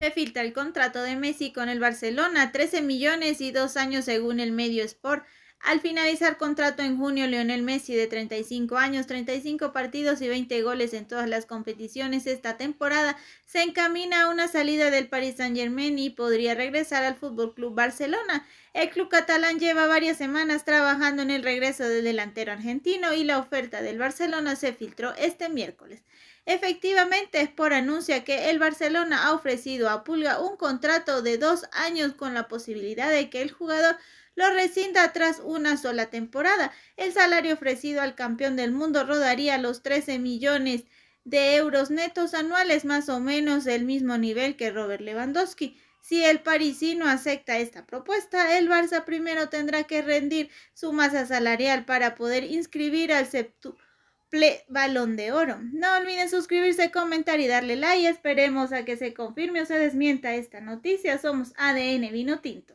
Se filtra el contrato de Messi con el Barcelona, 13 millones y dos años según el medio Sport. Al finalizar contrato en junio, Lionel Messi, de 35 años, 35 partidos y 20 goles en todas las competiciones esta temporada, se encamina a una salida del Paris Saint-Germain y podría regresar al Fútbol Club Barcelona. El club catalán lleva varias semanas trabajando en el regreso del delantero argentino y la oferta del Barcelona se filtró este miércoles. Efectivamente, es por anuncia que el Barcelona ha ofrecido a Pulga un contrato de dos años con la posibilidad de que el jugador lo rescinda tras una sola temporada. El salario ofrecido al campeón del mundo rodaría los 13 millones de euros netos anuales, más o menos del mismo nivel que Robert Lewandowski. Si el parisino acepta esta propuesta, el Barça primero tendrá que rendir su masa salarial para poder inscribir al septu Balón de Oro. No olviden suscribirse, comentar y darle like. Esperemos a que se confirme o se desmienta esta noticia. Somos ADN Vino Tinto.